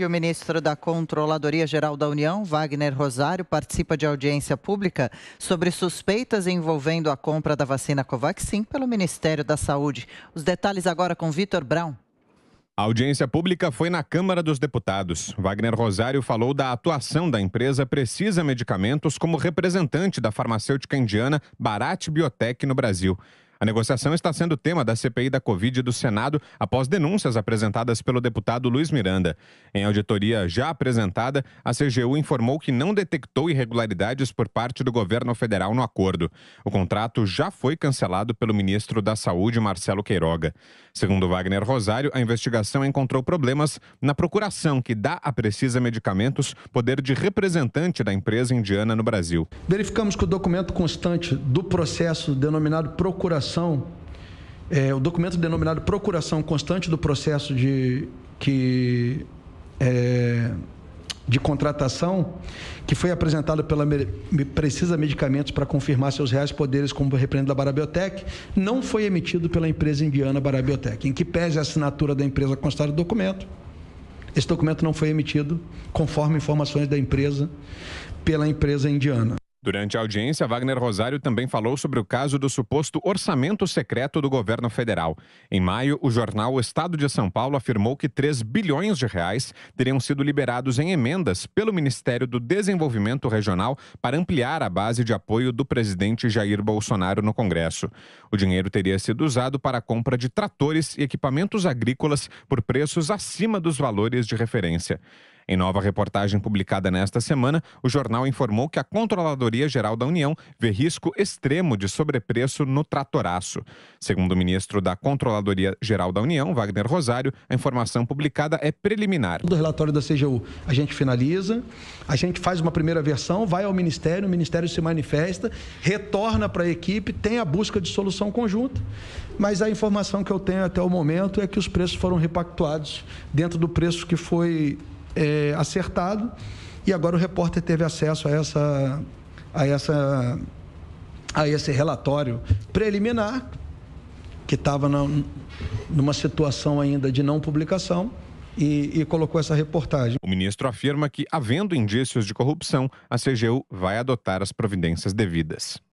E o ministro da Controladoria Geral da União, Wagner Rosário, participa de audiência pública sobre suspeitas envolvendo a compra da vacina Covaxin pelo Ministério da Saúde. Os detalhes agora com Vitor Brown. A audiência pública foi na Câmara dos Deputados. Wagner Rosário falou da atuação da empresa Precisa Medicamentos como representante da farmacêutica indiana Bharat Biotech no Brasil. A negociação está sendo tema da CPI da Covid do Senado após denúncias apresentadas pelo deputado Luiz Miranda. Em auditoria já apresentada, a CGU informou que não detectou irregularidades por parte do governo federal no acordo. O contrato já foi cancelado pelo ministro da Saúde, Marcelo Queiroga. Segundo Wagner Rosário, a investigação encontrou problemas na procuração que dá a Precisa Medicamentos poder de representante da empresa indiana no Brasil. Verificamos que o documento constante do processo denominado procuração procuração, é, o documento denominado Procuração Constante do Processo de, que, é, de Contratação, que foi apresentado pela Precisa Medicamentos para confirmar seus reais poderes como representante da Barabiotec, não foi emitido pela empresa indiana Barabiotec, em que pese a assinatura da empresa constar do documento. Esse documento não foi emitido, conforme informações da empresa, pela empresa indiana. Durante a audiência, Wagner Rosário também falou sobre o caso do suposto orçamento secreto do governo federal. Em maio, o jornal o Estado de São Paulo afirmou que 3 bilhões de reais teriam sido liberados em emendas pelo Ministério do Desenvolvimento Regional para ampliar a base de apoio do presidente Jair Bolsonaro no Congresso. O dinheiro teria sido usado para a compra de tratores e equipamentos agrícolas por preços acima dos valores de referência. Em nova reportagem publicada nesta semana, o jornal informou que a Controladoria Geral da União vê risco extremo de sobrepreço no tratoraço. Segundo o ministro da Controladoria Geral da União, Wagner Rosário, a informação publicada é preliminar. Do relatório da CGU, a gente finaliza, a gente faz uma primeira versão, vai ao Ministério, o Ministério se manifesta, retorna para a equipe, tem a busca de solução conjunta, mas a informação que eu tenho até o momento é que os preços foram repactuados dentro do preço que foi é, acertado. E agora o repórter teve acesso a essa, a essa, a esse relatório preliminar que estava numa situação ainda de não publicação. E, e, colocou essa reportagem. O ministro afirma que, havendo indícios de corrupção, a CGU vai adotar as providências devidas.